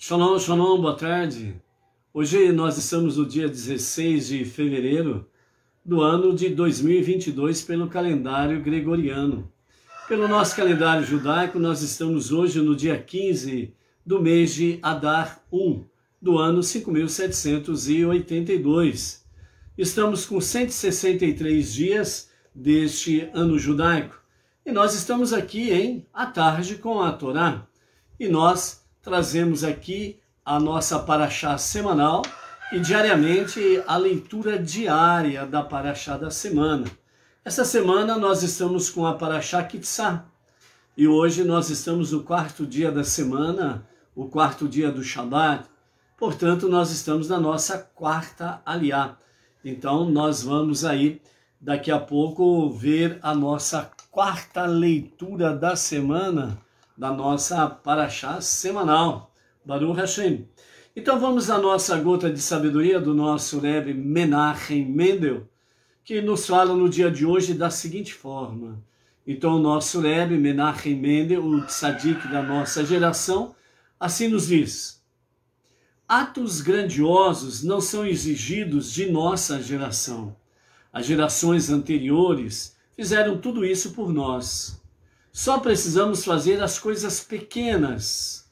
Shalom, shalom, boa tarde. Hoje nós estamos no dia 16 de fevereiro do ano de 2022 pelo calendário gregoriano. Pelo nosso calendário judaico, nós estamos hoje no dia 15 do mês de Adar 1, do ano 5782. Estamos com 163 dias deste ano judaico e nós estamos aqui em a tarde com a Torá. E nós trazemos aqui a nossa paraxá semanal e diariamente a leitura diária da paraxá da semana. Essa semana nós estamos com a paraxá Kitsá e hoje nós estamos no quarto dia da semana, o quarto dia do Shabat, portanto nós estamos na nossa quarta aliá. Então nós vamos aí daqui a pouco ver a nossa quarta leitura da semana da nossa paraxá semanal. Baruch Hashem. Então vamos à nossa gota de sabedoria do nosso Rebbe Menachem Mendel, que nos fala no dia de hoje da seguinte forma. Então o nosso Rebbe Menachem Mendel, o tzadik da nossa geração, assim nos diz, atos grandiosos não são exigidos de nossa geração. As gerações anteriores fizeram tudo isso por nós. Só precisamos fazer as coisas pequenas,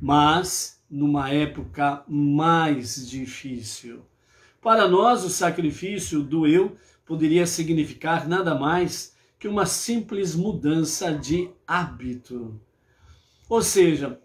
mas numa época mais difícil. Para nós, o sacrifício do eu poderia significar nada mais que uma simples mudança de hábito. Ou seja,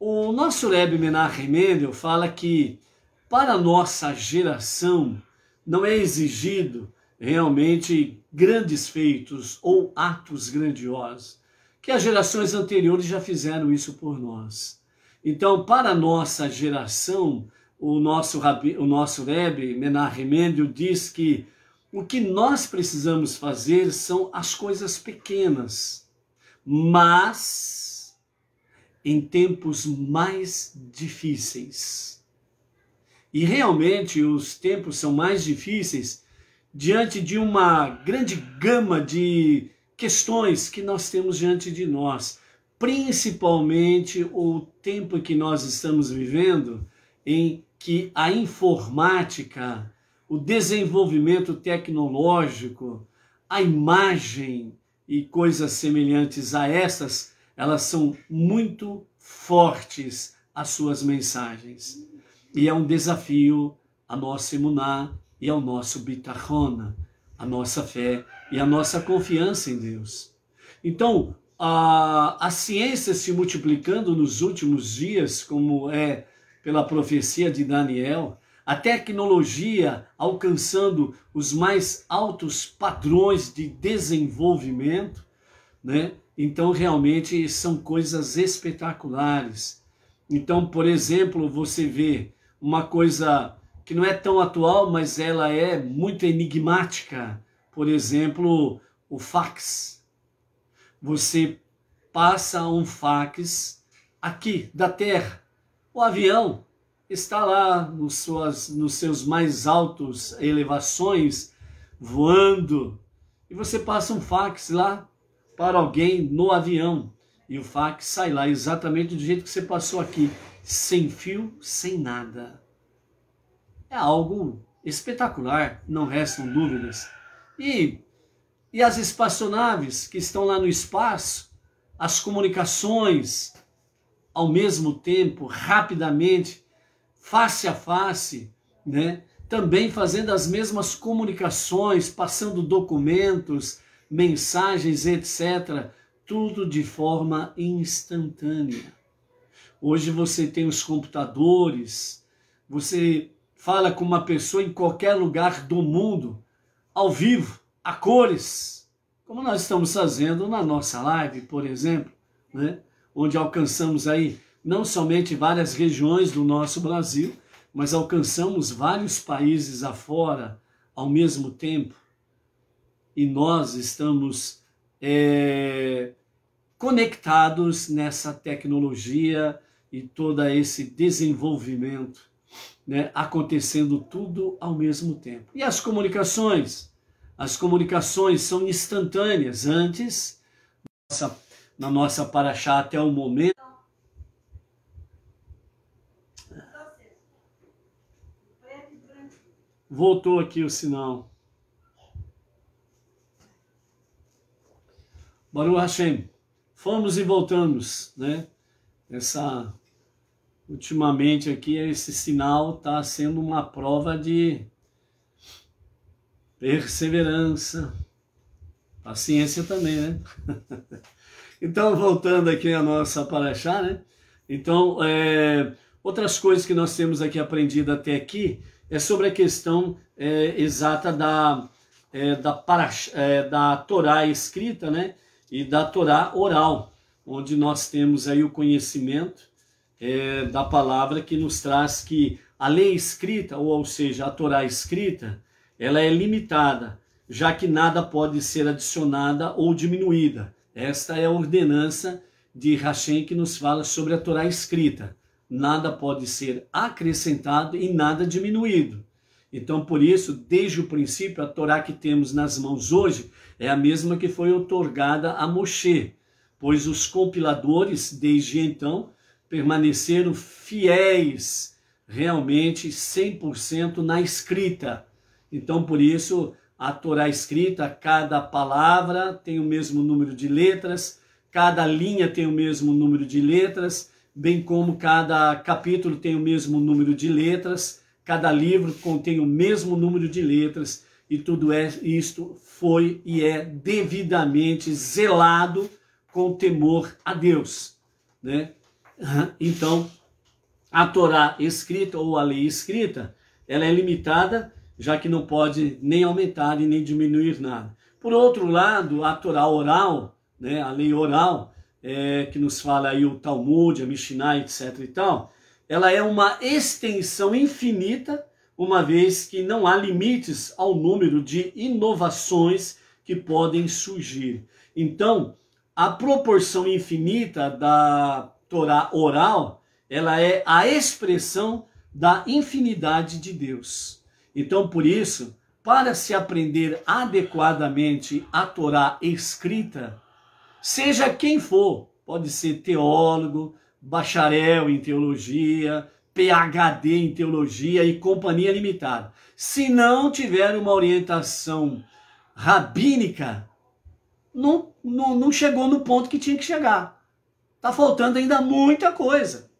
o nosso Rebbe Menachem Mendel fala que para nossa geração não é exigido realmente grandes feitos ou atos grandiosos, que as gerações anteriores já fizeram isso por nós. Então, para a nossa geração, o nosso, rabi, o nosso Rebbe, Menachem Mendel, diz que o que nós precisamos fazer são as coisas pequenas, mas em tempos mais difíceis. E realmente os tempos são mais difíceis diante de uma grande gama de questões que nós temos diante de nós, principalmente o tempo que nós estamos vivendo em que a informática, o desenvolvimento tecnológico, a imagem e coisas semelhantes a essas, elas são muito fortes as suas mensagens. E é um desafio a nossa imuná e ao nosso bitachona, a nossa fé e a nossa confiança em Deus. Então, a, a ciência se multiplicando nos últimos dias, como é pela profecia de Daniel, a tecnologia alcançando os mais altos padrões de desenvolvimento, né? Então, realmente são coisas espetaculares. Então, por exemplo, você vê uma coisa que não é tão atual, mas ela é muito enigmática, por exemplo, o fax. Você passa um fax aqui da Terra. O avião está lá nos, suas, nos seus mais altos elevações, voando, e você passa um fax lá para alguém no avião. E o fax sai lá exatamente do jeito que você passou aqui, sem fio, sem nada. É algo espetacular, não restam dúvidas. E, e as espaçonaves que estão lá no espaço, as comunicações ao mesmo tempo, rapidamente, face a face, né? também fazendo as mesmas comunicações, passando documentos, mensagens, etc., tudo de forma instantânea. Hoje você tem os computadores, você fala com uma pessoa em qualquer lugar do mundo ao vivo, a cores, como nós estamos fazendo na nossa live, por exemplo, né? onde alcançamos aí não somente várias regiões do nosso Brasil, mas alcançamos vários países afora ao mesmo tempo. E nós estamos é, conectados nessa tecnologia e todo esse desenvolvimento né, acontecendo tudo ao mesmo tempo. E as comunicações? as comunicações são instantâneas. Antes, nossa, na nossa paraxá até o momento. Voltou aqui o sinal. Baruch Hashem, fomos e voltamos, né? Essa, ultimamente aqui, esse sinal está sendo uma prova de perseverança, paciência também, né? então, voltando aqui à nossa paraxá, né? Então, é, outras coisas que nós temos aqui aprendido até aqui é sobre a questão é, exata da, é, da, para, é, da Torá escrita, né? E da Torá oral, onde nós temos aí o conhecimento é, da palavra que nos traz que a lei escrita, ou, ou seja, a Torá escrita, ela é limitada, já que nada pode ser adicionada ou diminuída. Esta é a ordenança de Hashem que nos fala sobre a Torá escrita. Nada pode ser acrescentado e nada diminuído. Então, por isso, desde o princípio, a Torá que temos nas mãos hoje é a mesma que foi otorgada a Moshe, pois os compiladores, desde então, permaneceram fiéis, realmente 100% na escrita então, por isso, a Torá escrita, cada palavra tem o mesmo número de letras, cada linha tem o mesmo número de letras, bem como cada capítulo tem o mesmo número de letras, cada livro contém o mesmo número de letras, e tudo é, isto foi e é devidamente zelado com temor a Deus. Né? Então, a Torá escrita ou a lei escrita, ela é limitada já que não pode nem aumentar e nem diminuir nada. Por outro lado, a Torá oral, né, a lei oral, é, que nos fala aí o Talmud, a Mishnah, etc. e tal, ela é uma extensão infinita, uma vez que não há limites ao número de inovações que podem surgir. Então, a proporção infinita da Torá oral, ela é a expressão da infinidade de Deus. Então, por isso, para se aprender adequadamente a Torá escrita, seja quem for, pode ser teólogo, bacharel em teologia, PhD em teologia e companhia limitada. Se não tiver uma orientação rabínica, não, não, não chegou no ponto que tinha que chegar. Está faltando ainda muita coisa.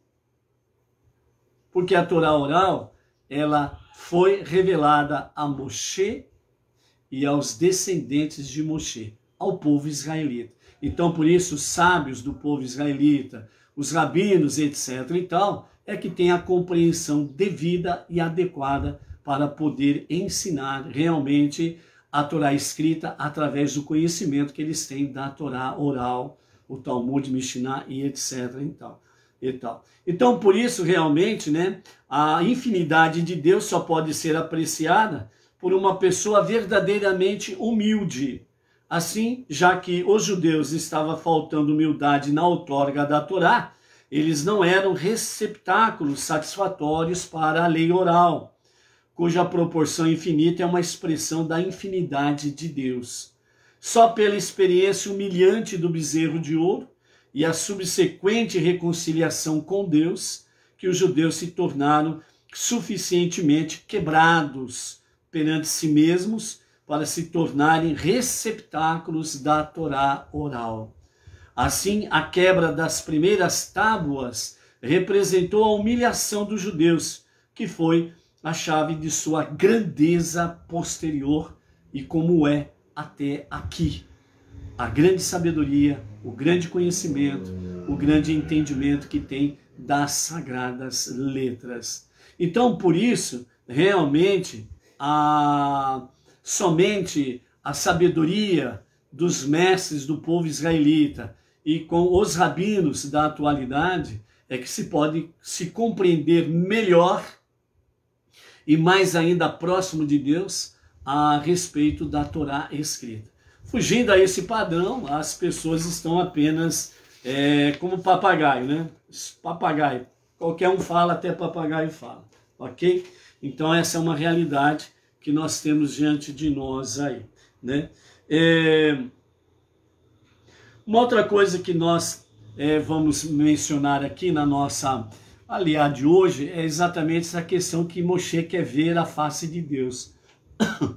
Porque a Torá oral, ela foi revelada a Moshe e aos descendentes de Moshe, ao povo israelita. Então, por isso, os sábios do povo israelita, os rabinos, etc. e tal, é que tem a compreensão devida e adequada para poder ensinar realmente a Torá escrita através do conhecimento que eles têm da Torá oral, o Talmud, Mishnah e etc. e tal e tal. Então, por isso, realmente, né, a infinidade de Deus só pode ser apreciada por uma pessoa verdadeiramente humilde. Assim, já que os judeus estava faltando humildade na outorga da Torá, eles não eram receptáculos satisfatórios para a lei oral, cuja proporção infinita é uma expressão da infinidade de Deus. Só pela experiência humilhante do bezerro de ouro, e a subsequente reconciliação com Deus, que os judeus se tornaram suficientemente quebrados perante si mesmos para se tornarem receptáculos da Torá oral. Assim, a quebra das primeiras tábuas representou a humilhação dos judeus, que foi a chave de sua grandeza posterior e como é até aqui. A grande sabedoria o grande conhecimento, o grande entendimento que tem das sagradas letras. Então, por isso, realmente, a, somente a sabedoria dos mestres do povo israelita e com os rabinos da atualidade é que se pode se compreender melhor e mais ainda próximo de Deus a respeito da Torá escrita. Fugindo a esse padrão, as pessoas estão apenas é, como papagaio, né? Papagaio. Qualquer um fala, até papagaio fala, ok? Então essa é uma realidade que nós temos diante de nós aí, né? É... Uma outra coisa que nós é, vamos mencionar aqui na nossa aliada de hoje é exatamente essa questão que Moshe quer ver a face de Deus.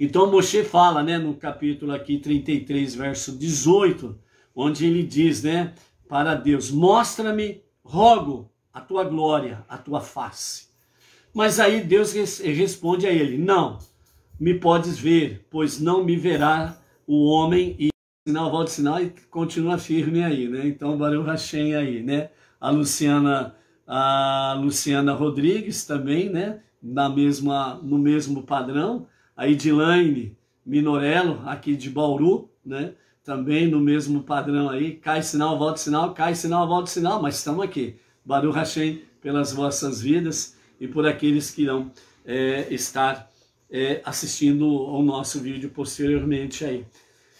Então Moshe fala, né, no capítulo aqui 33, verso 18, onde ele diz, né, para Deus: "Mostra-me, rogo, a tua glória, a tua face". Mas aí Deus responde a ele: "Não me podes ver, pois não me verá o homem e sinal volta sinal e continua firme aí, né? Então valeu Rachem aí, né? A Luciana a Luciana Rodrigues também, né? Na mesma no mesmo padrão a Edilaine Minorello, aqui de Bauru, né? Também no mesmo padrão aí, cai sinal, volta sinal, cai sinal, volta sinal, mas estamos aqui. Baruch Hashem, pelas vossas vidas e por aqueles que irão é, estar é, assistindo ao nosso vídeo posteriormente aí.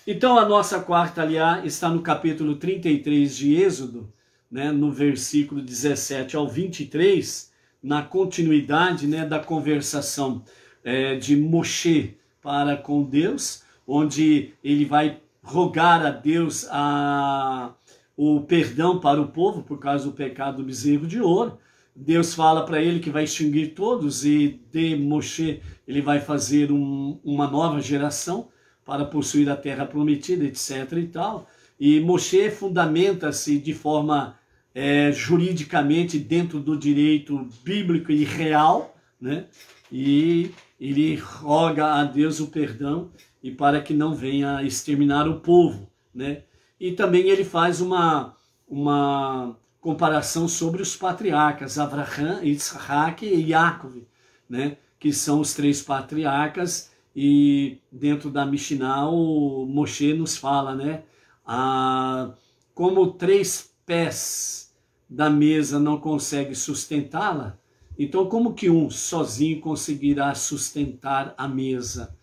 Então a nossa quarta aliá está no capítulo 33 de Êxodo, né, no versículo 17 ao 23, na continuidade né, da conversação é, de Moshe para com Deus, onde ele vai rogar a Deus a, o perdão para o povo por causa do pecado do bezerro de ouro. Deus fala para ele que vai extinguir todos e de Moshe ele vai fazer um, uma nova geração para possuir a terra prometida, etc. e tal. E Moshe fundamenta-se de forma é, juridicamente dentro do direito bíblico e real, né? E ele roga a Deus o perdão e para que não venha exterminar o povo, né? E também ele faz uma, uma comparação sobre os patriarcas, Abraham, Isaac e Yaakov, né? Que são os três patriarcas e dentro da Mishnah o Moshe nos fala, né? Ah, como três pés da mesa não consegue sustentá-la, então, como que um sozinho conseguirá sustentar a mesa?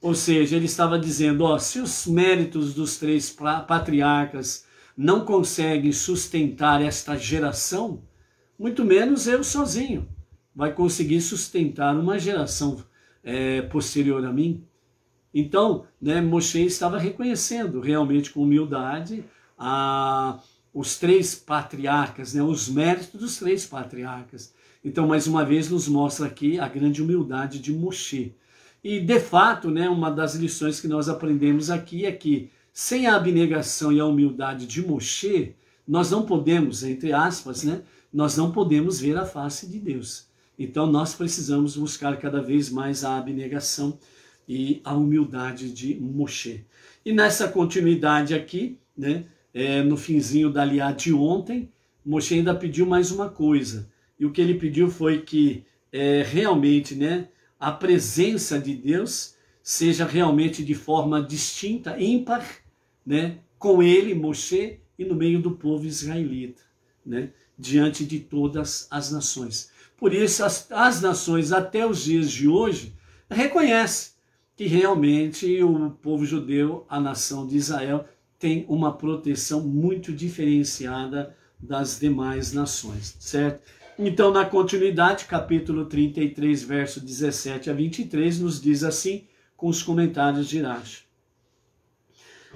Ou seja, ele estava dizendo: ó, se os méritos dos três patriarcas não conseguem sustentar esta geração, muito menos eu sozinho vai conseguir sustentar uma geração é, posterior a mim. Então, né, Moshe estava reconhecendo realmente com humildade a, os três patriarcas, né, os méritos dos três patriarcas. Então, mais uma vez, nos mostra aqui a grande humildade de Moshe. E, de fato, né, uma das lições que nós aprendemos aqui é que, sem a abnegação e a humildade de Moshe, nós não podemos, entre aspas, né, nós não podemos ver a face de Deus. Então, nós precisamos buscar cada vez mais a abnegação e a humildade de Moshe. E nessa continuidade aqui, né, é, no finzinho da liá de ontem, Moshe ainda pediu mais uma coisa e o que ele pediu foi que é, realmente né, a presença de Deus seja realmente de forma distinta, ímpar, né, com ele, Moshe, e no meio do povo israelita, né, diante de todas as nações. Por isso, as, as nações, até os dias de hoje, reconhecem que realmente o povo judeu, a nação de Israel, tem uma proteção muito diferenciada das demais nações, certo? Então, na continuidade, capítulo 33, verso 17 a 23, nos diz assim, com os comentários de Rashi.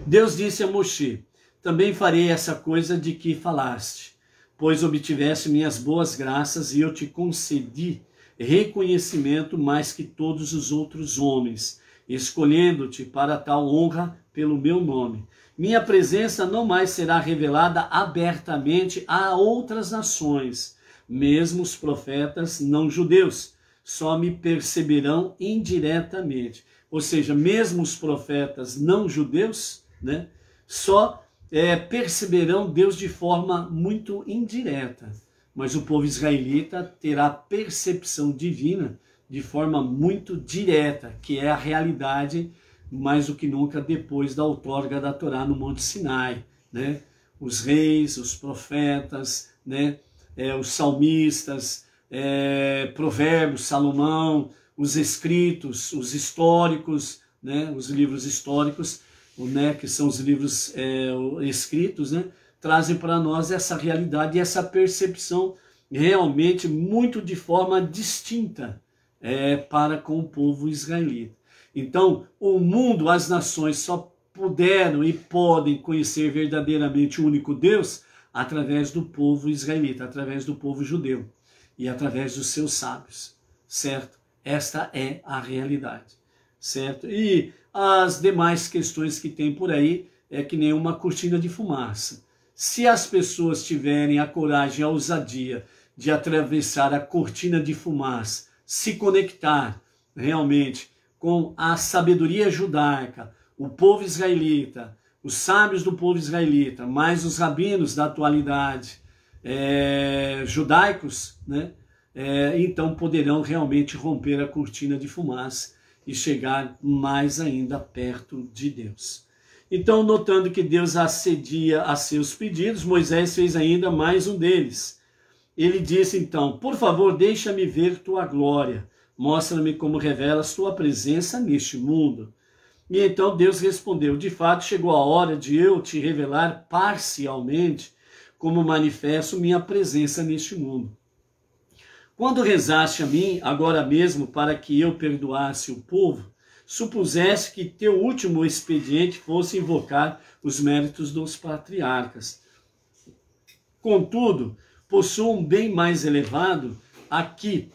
Deus disse a Moshe: Também farei essa coisa de que falaste, pois obtiveste minhas boas graças e eu te concedi reconhecimento mais que todos os outros homens, escolhendo-te para tal honra pelo meu nome. Minha presença não mais será revelada abertamente a outras nações mesmo os profetas não judeus, só me perceberão indiretamente. Ou seja, mesmo os profetas não judeus, né, só é, perceberão Deus de forma muito indireta. Mas o povo israelita terá percepção divina de forma muito direta, que é a realidade mais do que nunca depois da outorga da Torá no Monte Sinai, né? Os reis, os profetas, né? é, os salmistas, é, Provérbios, Salomão, os escritos, os históricos, né, os livros históricos, né, que são os livros é, escritos, né, trazem para nós essa realidade e essa percepção realmente muito de forma distinta é, para com o povo israelita. Então, o mundo, as nações só puderam e podem conhecer verdadeiramente o único Deus através do povo israelita, através do povo judeu e através dos seus sábios, certo? Esta é a realidade, certo? E as demais questões que tem por aí é que nem uma cortina de fumaça. Se as pessoas tiverem a coragem, a ousadia de atravessar a cortina de fumaça, se conectar realmente com a sabedoria judaica, o povo israelita, os sábios do povo israelita, mais os rabinos da atualidade, é, judaicos, né? É, então poderão realmente romper a cortina de fumaça e chegar mais ainda perto de Deus. Então, notando que Deus acedia a seus pedidos, Moisés fez ainda mais um deles. Ele disse então: Por favor, deixa-me ver tua glória. Mostra-me como revelas tua presença neste mundo. E então Deus respondeu: De fato, chegou a hora de eu te revelar parcialmente como manifesto minha presença neste mundo. Quando rezaste a mim, agora mesmo, para que eu perdoasse o povo, supusesse que teu último expediente fosse invocar os méritos dos patriarcas. Contudo, possuo um bem mais elevado a que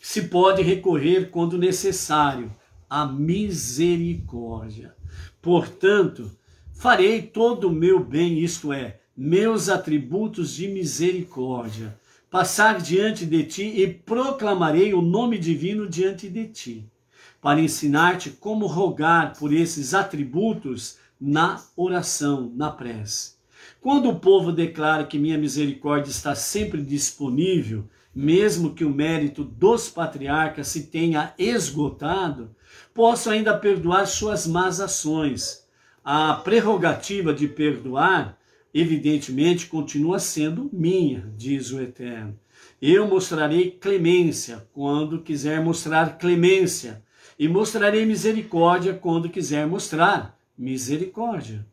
se pode recorrer quando necessário a misericórdia. Portanto, farei todo o meu bem, isto é, meus atributos de misericórdia, passar diante de ti e proclamarei o nome divino diante de ti, para ensinar-te como rogar por esses atributos na oração, na prece. Quando o povo declara que minha misericórdia está sempre disponível, mesmo que o mérito dos patriarcas se tenha esgotado, Posso ainda perdoar suas más ações. A prerrogativa de perdoar, evidentemente, continua sendo minha, diz o Eterno. Eu mostrarei clemência quando quiser mostrar clemência, e mostrarei misericórdia quando quiser mostrar misericórdia.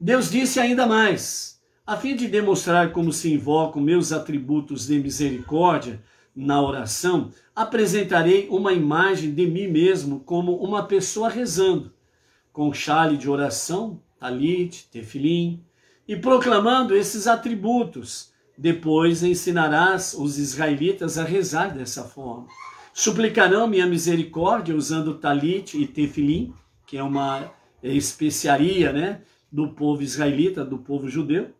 Deus disse ainda mais: a fim de demonstrar como se invocam meus atributos de misericórdia, na oração, apresentarei uma imagem de mim mesmo como uma pessoa rezando, com chale de oração, talit, tefilim, e proclamando esses atributos. Depois ensinarás os israelitas a rezar dessa forma. Suplicarão minha misericórdia usando talit e tefilim, que é uma especiaria né, do povo israelita, do povo judeu.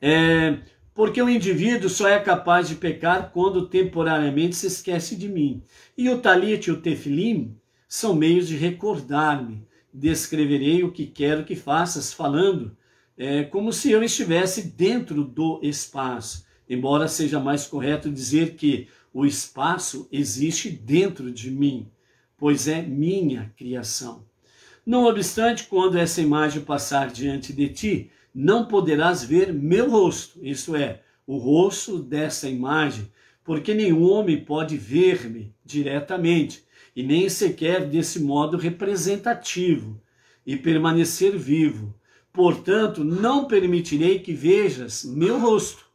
É, porque o indivíduo só é capaz de pecar quando temporariamente se esquece de mim. E o talit e o tefilim são meios de recordar-me. Descreverei o que quero que faças, falando, é, como se eu estivesse dentro do espaço. Embora seja mais correto dizer que o espaço existe dentro de mim, pois é minha criação. Não obstante, quando essa imagem passar diante de ti, não poderás ver meu rosto, isto é, o rosto dessa imagem, porque nenhum homem pode ver-me diretamente, e nem sequer desse modo representativo, e permanecer vivo. Portanto, não permitirei que vejas meu rosto.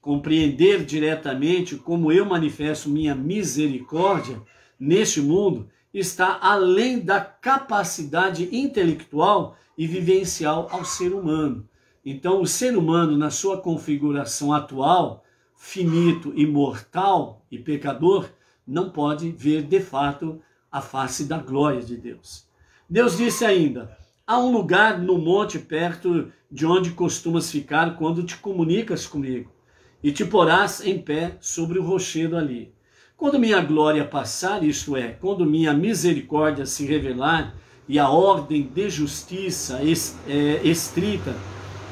Compreender diretamente como eu manifesto minha misericórdia neste mundo está além da capacidade intelectual e vivencial ao ser humano. Então, o ser humano, na sua configuração atual, finito e mortal e pecador, não pode ver de fato a face da glória de Deus. Deus disse ainda: há um lugar no monte perto de onde costumas ficar quando te comunicas comigo, e te porás em pé sobre o rochedo ali. Quando minha glória passar, isto é, quando minha misericórdia se revelar e a ordem de justiça é, estrita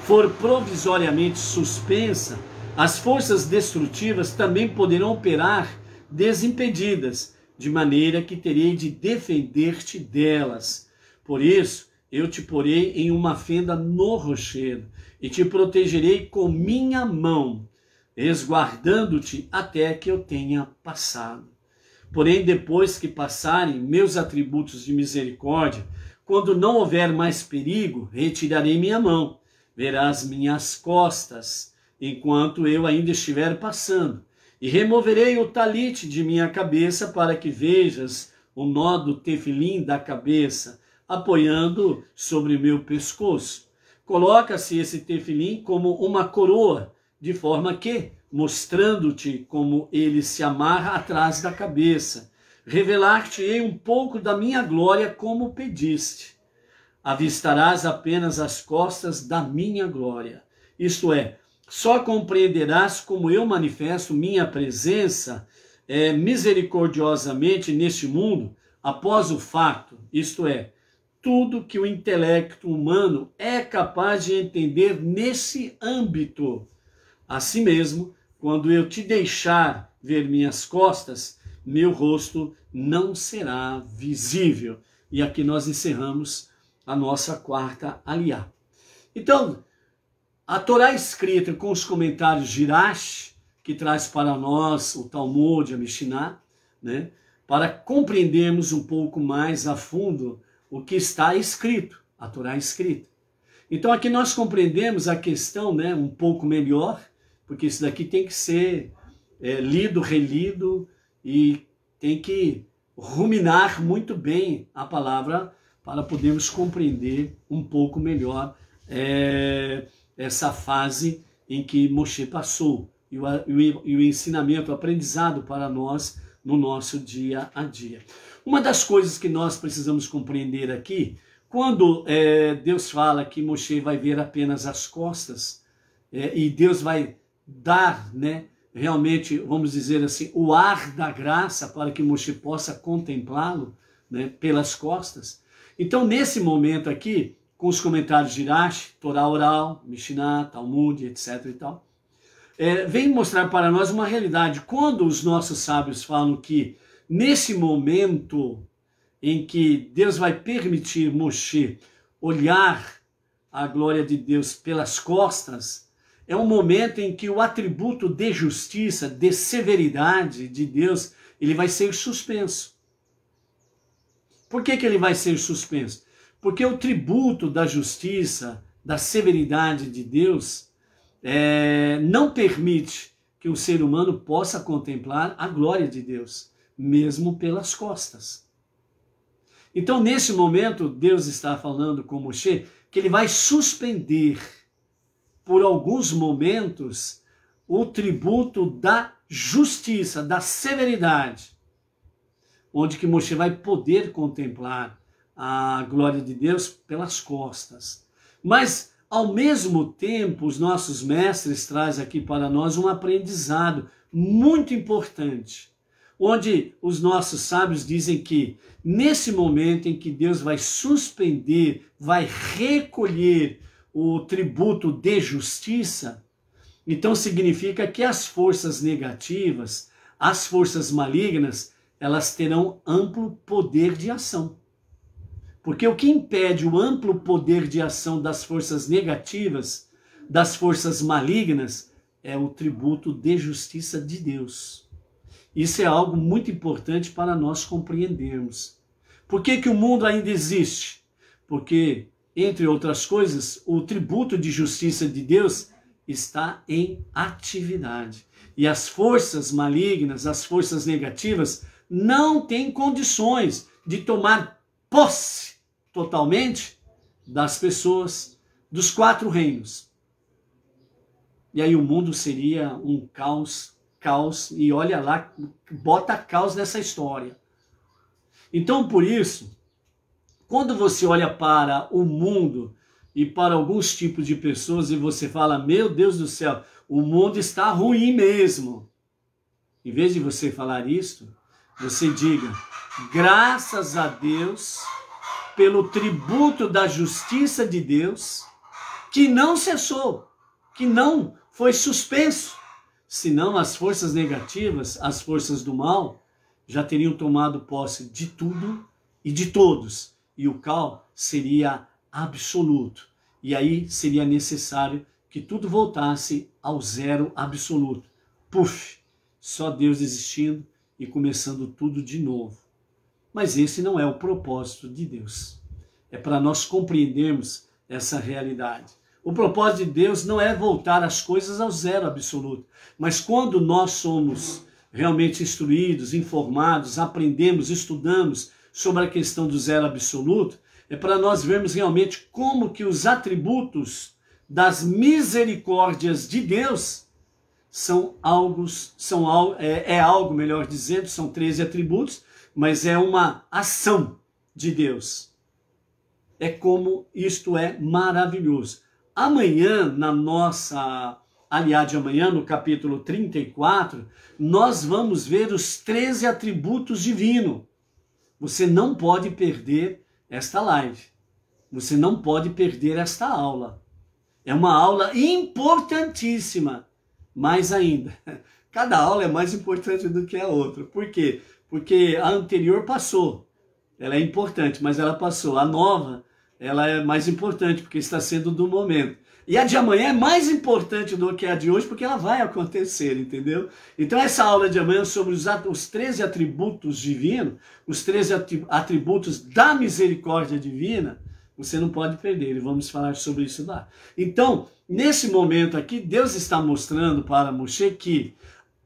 for provisoriamente suspensa, as forças destrutivas também poderão operar desimpedidas, de maneira que terei de defender-te delas. Por isso, eu te porei em uma fenda no rochedo e te protegerei com minha mão resguardando-te até que eu tenha passado. Porém, depois que passarem meus atributos de misericórdia, quando não houver mais perigo, retirarei minha mão, verás minhas costas, enquanto eu ainda estiver passando, e removerei o talite de minha cabeça para que vejas o nó do tefilim da cabeça, apoiando sobre o meu pescoço. Coloca-se esse tefilim como uma coroa de forma que, mostrando-te como ele se amarra atrás da cabeça, revelar-te-ei um pouco da minha glória como pediste. Avistarás apenas as costas da minha glória. Isto é, só compreenderás como eu manifesto minha presença é, misericordiosamente neste mundo após o fato, isto é, tudo que o intelecto humano é capaz de entender nesse âmbito Assim mesmo, quando eu te deixar ver minhas costas, meu rosto não será visível. E aqui nós encerramos a nossa quarta aliá. Então, a Torá escrita com os comentários de Irash, que traz para nós o Talmud, a Mishnah, né, para compreendermos um pouco mais a fundo o que está escrito, a Torá escrita. Então aqui nós compreendemos a questão né, um pouco melhor, porque isso daqui tem que ser é, lido, relido e tem que ruminar muito bem a palavra para podermos compreender um pouco melhor é, essa fase em que Moshe passou e o, e o ensinamento, o aprendizado para nós no nosso dia a dia. Uma das coisas que nós precisamos compreender aqui, quando é, Deus fala que Moshe vai ver apenas as costas é, e Deus vai dar, né, realmente, vamos dizer assim, o ar da graça para que Moshe possa contemplá-lo né, pelas costas. Então, nesse momento aqui, com os comentários de Irache, Torá oral, Mishnah, Talmud, etc. e tal, é, vem mostrar para nós uma realidade. Quando os nossos sábios falam que nesse momento em que Deus vai permitir Moshe olhar a glória de Deus pelas costas, é um momento em que o atributo de justiça, de severidade de Deus, ele vai ser suspenso. Por que, que ele vai ser suspenso? Porque o tributo da justiça, da severidade de Deus, é, não permite que o ser humano possa contemplar a glória de Deus, mesmo pelas costas. Então, nesse momento, Deus está falando com Moshe que ele vai suspender por alguns momentos, o tributo da justiça, da severidade, onde que Moshe vai poder contemplar a glória de Deus pelas costas. Mas, ao mesmo tempo, os nossos mestres trazem aqui para nós um aprendizado muito importante, onde os nossos sábios dizem que, nesse momento em que Deus vai suspender, vai recolher o tributo de justiça, então significa que as forças negativas, as forças malignas, elas terão amplo poder de ação. Porque o que impede o amplo poder de ação das forças negativas, das forças malignas, é o tributo de justiça de Deus. Isso é algo muito importante para nós compreendermos. Por que, que o mundo ainda existe? Porque entre outras coisas, o tributo de justiça de Deus está em atividade. E as forças malignas, as forças negativas, não têm condições de tomar posse totalmente das pessoas dos quatro reinos. E aí o mundo seria um caos, caos, e olha lá, bota caos nessa história. Então, por isso, quando você olha para o mundo e para alguns tipos de pessoas e você fala: Meu Deus do céu, o mundo está ruim mesmo. Em vez de você falar isso, você diga: Graças a Deus pelo tributo da justiça de Deus que não cessou, que não foi suspenso. Senão as forças negativas, as forças do mal, já teriam tomado posse de tudo e de todos e o cal seria absoluto. E aí seria necessário que tudo voltasse ao zero absoluto. Puf! Só Deus existindo e começando tudo de novo. Mas esse não é o propósito de Deus. É para nós compreendermos essa realidade. O propósito de Deus não é voltar as coisas ao zero absoluto, mas quando nós somos realmente instruídos, informados, aprendemos, estudamos, sobre a questão do zero absoluto, é para nós vermos realmente como que os atributos das misericórdias de Deus são algo, são, é, é algo, melhor dizendo, são 13 atributos, mas é uma ação de Deus. É como isto é maravilhoso. Amanhã, na nossa aliás, de amanhã, no capítulo 34, nós vamos ver os 13 atributos divinos. Você não pode perder esta live. Você não pode perder esta aula. É uma aula importantíssima. Mais ainda, cada aula é mais importante do que a outra. Por quê? Porque a anterior passou. Ela é importante, mas ela passou. A nova, ela é mais importante porque está sendo do momento. E a de amanhã é mais importante do que a de hoje, porque ela vai acontecer, entendeu? Então, essa aula de amanhã é sobre os, os 13 atributos divinos, os 13 atributos da misericórdia divina, você não pode perder, e vamos falar sobre isso lá. Então, nesse momento aqui, Deus está mostrando para Moshe que,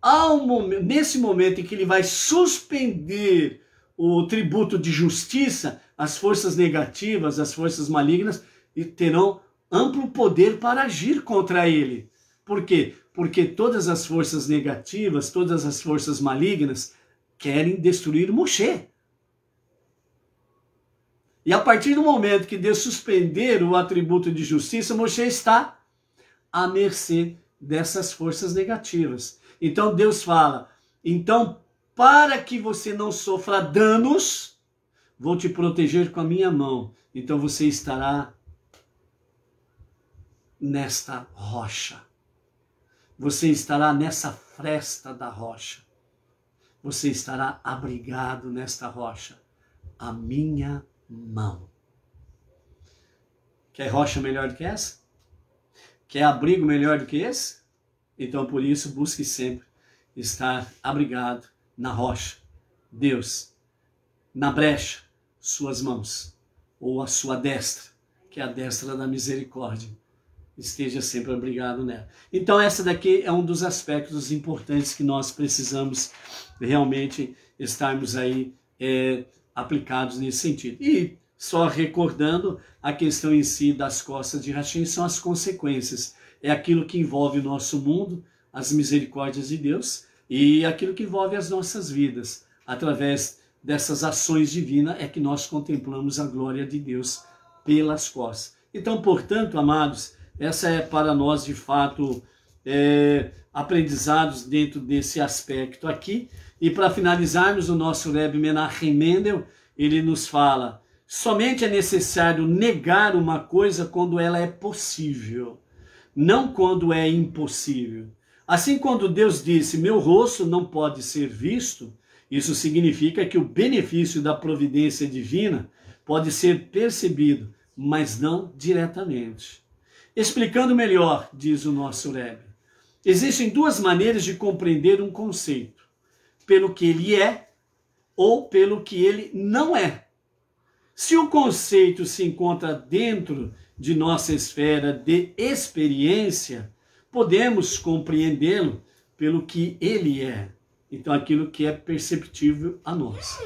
ao momento, nesse momento em que ele vai suspender o tributo de justiça, as forças negativas, as forças malignas, e terão amplo poder para agir contra ele. Por quê? Porque todas as forças negativas, todas as forças malignas querem destruir Moshe. E a partir do momento que Deus suspender o atributo de justiça, Moshe está à mercê dessas forças negativas. Então Deus fala: então, para que você não sofra danos, vou te proteger com a minha mão. Então você estará nesta rocha. Você estará nessa fresta da rocha. Você estará abrigado nesta rocha, a minha mão. Quer rocha melhor do que essa? Quer abrigo melhor do que esse? Então por isso busque sempre estar abrigado na rocha, Deus, na brecha, suas mãos, ou a sua destra, que é a destra da misericórdia esteja sempre abrigado nela. Então, essa daqui é um dos aspectos importantes que nós precisamos realmente estarmos aí é, aplicados nesse sentido. E só recordando, a questão em si das costas de Hashem são as consequências. É aquilo que envolve o nosso mundo, as misericórdias de Deus e aquilo que envolve as nossas vidas. Através dessas ações divinas é que nós contemplamos a glória de Deus pelas costas. Então, portanto, amados, essa é para nós, de fato, é, aprendizados dentro desse aspecto aqui. E para finalizarmos, o nosso Rebbe Menachem Mendel, ele nos fala, somente é necessário negar uma coisa quando ela é possível, não quando é impossível. Assim, quando Deus disse, meu rosto não pode ser visto, isso significa que o benefício da providência divina pode ser percebido, mas não diretamente. Explicando melhor, diz o nosso Rebbe, existem duas maneiras de compreender um conceito: pelo que ele é ou pelo que ele não é. Se o conceito se encontra dentro de nossa esfera de experiência, podemos compreendê-lo pelo que ele é, então aquilo que é perceptível a nós.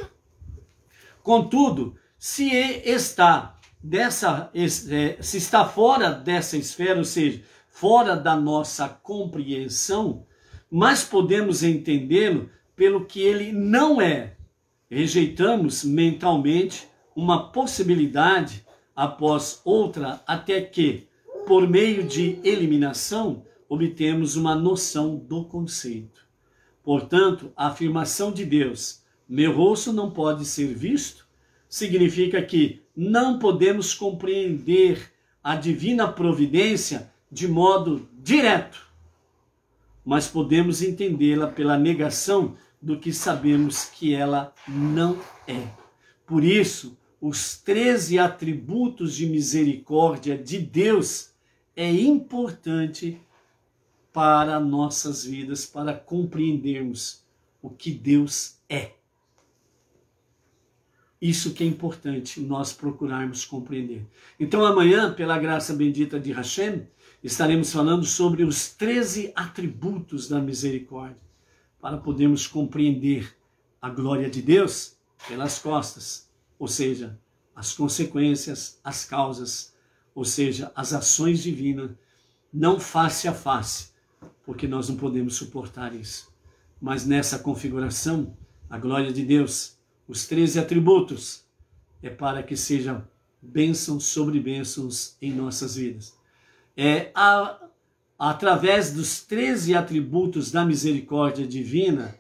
Contudo, se está dessa é, se está fora dessa esfera, ou seja, fora da nossa compreensão, mas podemos entendê-lo pelo que ele não é. Rejeitamos mentalmente uma possibilidade após outra até que, por meio de eliminação, obtemos uma noção do conceito. Portanto, a afirmação de Deus, meu rosto não pode ser visto, significa que não podemos compreender a divina providência de modo direto, mas podemos entendê-la pela negação do que sabemos que ela não é. Por isso, os 13 atributos de misericórdia de Deus é importante para nossas vidas, para compreendermos o que Deus é. Isso que é importante nós procurarmos compreender. Então amanhã, pela graça bendita de Hashem, estaremos falando sobre os 13 atributos da misericórdia, para podermos compreender a glória de Deus pelas costas, ou seja, as consequências, as causas, ou seja, as ações divinas, não face a face, porque nós não podemos suportar isso. Mas nessa configuração, a glória de Deus os 13 atributos é para que sejam bênçãos sobre bênçãos em nossas vidas. É a, através dos 13 atributos da misericórdia divina,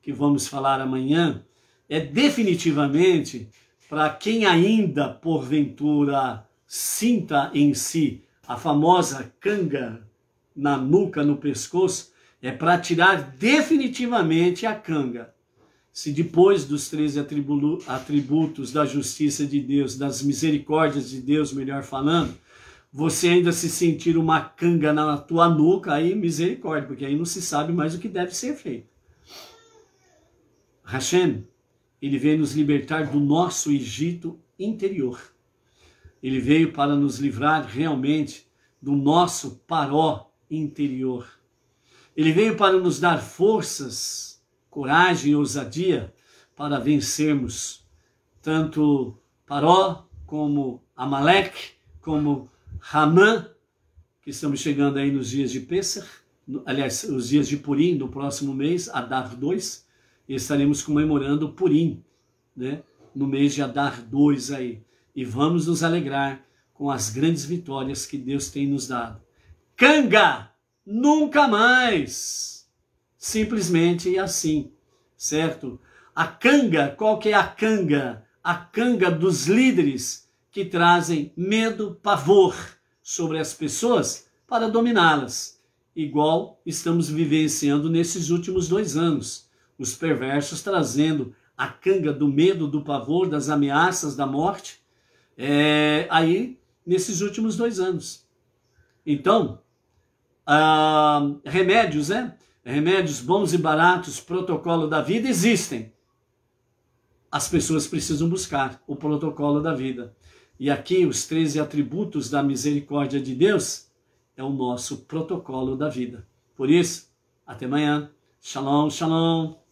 que vamos falar amanhã, é definitivamente para quem ainda porventura sinta em si a famosa canga na nuca, no pescoço, é para tirar definitivamente a canga se depois dos três atributos da justiça de Deus, das misericórdias de Deus, melhor falando, você ainda se sentir uma canga na tua nuca, aí misericórdia, porque aí não se sabe mais o que deve ser feito. Hashem, ele veio nos libertar do nosso Egito interior. Ele veio para nos livrar realmente do nosso paró interior. Ele veio para nos dar forças coragem e ousadia para vencermos tanto Paró como Amaleque, como Ramã, que estamos chegando aí nos dias de Pêssar, aliás, os dias de Purim, do próximo mês, Adar 2, e estaremos comemorando Purim, né, no mês de Adar 2 aí. E vamos nos alegrar com as grandes vitórias que Deus tem nos dado. Canga! Nunca mais! simplesmente assim, certo? A canga, qual que é a canga? A canga dos líderes que trazem medo, pavor sobre as pessoas para dominá-las, igual estamos vivenciando nesses últimos dois anos. Os perversos trazendo a canga do medo, do pavor, das ameaças, da morte, é, aí nesses últimos dois anos. Então, ah, remédios, né? remédios bons e baratos, protocolo da vida existem. As pessoas precisam buscar o protocolo da vida. E aqui os 13 atributos da misericórdia de Deus é o nosso protocolo da vida. Por isso, até amanhã. Shalom, shalom.